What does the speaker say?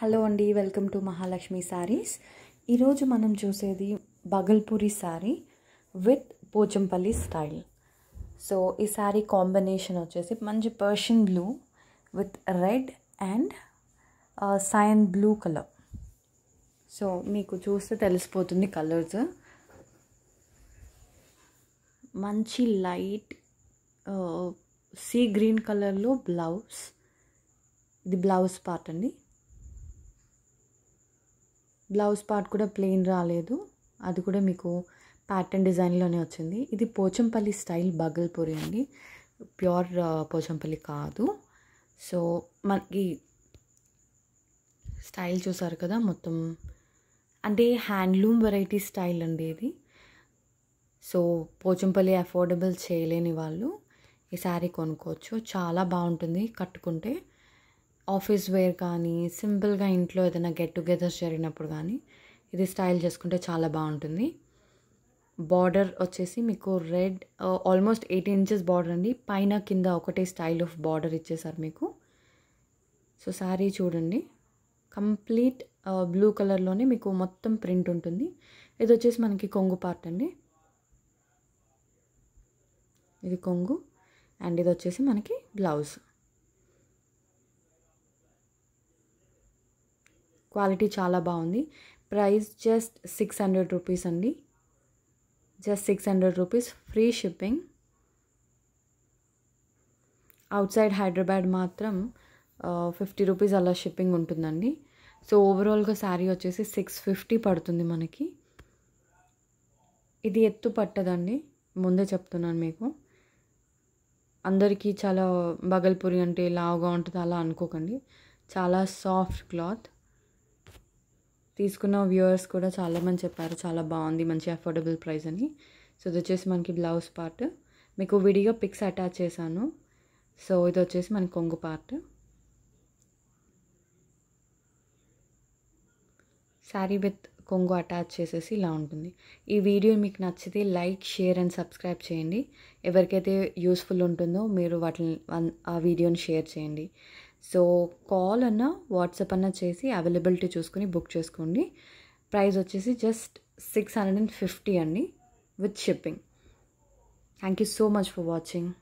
hello అండి welcome to Mahalakshmi saris ఈరోజు మనం చూసేది Bhagalpuri sari with Pochampalli style so ఈ శారీ కాంబినేషన్ వచ్చేసి మంచి Persian blue with red and cyan blue colour so మీకు చూస్తే తెలిసిపోతుంది కలర్స్ మంచి లైట్ సీ గ్రీన్ కలర్లో బ్లౌజ్ ఇది బ్లౌజ్ పార్ట్ అండి బ్లౌజ్ పార్ట్ కూడా ప్లెయిన్ రాలేదు అది కూడా మీకు ప్యాటర్న్ డిజైన్లోనే వచ్చింది ఇది పోచంపల్లి స్టైల్ బగల్పూరి అండి ప్యూర్ పోచంపల్లి కాదు సో మనకి స్టైల్ చూసారు కదా మొత్తం అంటే హ్యాండ్లూమ్ వెరైటీ స్టైల్ అండి ఇది సో పోచంపల్లి అఫోర్డబుల్ చేయలేని వాళ్ళు ఈ శారీ కొనుక్కోవచ్చు చాలా బాగుంటుంది కట్టుకుంటే ఆఫీస్ వేర్ కానీ సింపుల్గా ఇంట్లో ఏదైనా గెట్ టుగెదర్స్ జరిగినప్పుడు కానీ ఇది స్టైల్ చేసుకుంటే చాలా బాగుంటుంది బార్డర్ వచ్చేసి మీకు red almost eight inches border అండి పైన కింద ఒకటే స్టైల్ ఆఫ్ బార్డర్ ఇచ్చేసారు మీకు సో శారీ చూడండి కంప్లీట్ బ్లూ కలర్లోనే మీకు మొత్తం ప్రింట్ ఉంటుంది ఇది వచ్చేసి మనకి కొంగు పార్ట్ అండి ఇది కొంగు అండ్ ఇది వచ్చేసి మనకి బ్లౌజ్ క్వాలిటీ చాలా బాగుంది price just six hundred rupees అండి just six hundred rupees free shipping outside Hyderabad మాత్రం ఫిఫ్టీ రూపీస్ అలా షిప్పింగ్ ఉంటుందండి సో ఓవరాల్గా శారీ వచ్చేసి సిక్స్ ఫిఫ్టీ పడుతుంది మనకి ఇది ఎత్తు పట్టదండి ముందే చెప్తున్నాను మీకు అందరికీ చాలా బగల్పూరి అంటే లావుగా ఉంటుంది అలా అనుకోకండి చాలా సాఫ్ట్ క్లాత్ తీసుకున్న వ్యూవర్స్ కూడా చాలామంది చెప్పారు చాలా బాగుంది మంచి అఫోర్డబుల్ ప్రైస్ అని సో ఇది వచ్చేసి మనకి బ్లౌజ్ పార్ట్ మీకు విడిగా పిక్స్ అటాచ్ చేశాను సో ఇది వచ్చేసి మనకి కొంగు పార్ట్ శారీ విత్ కొంగు అటాచ్ చేసేసి ఇలా ఉంటుంది ఈ వీడియో మీకు నచ్చితే లైక్ షేర్ అండ్ సబ్స్క్రైబ్ చేయండి ఎవరికైతే యూస్ఫుల్ ఉంటుందో మీరు వాటిని ఆ వీడియోని షేర్ చేయండి సో కాల్ అన్న వాట్సాప్ అన్న చేసి అవైలబిలిటీ చూసుకుని బుక్ చేసుకోండి ప్రైస్ వచ్చేసి just six hundred and fifty అండి with shipping thank you so much for watching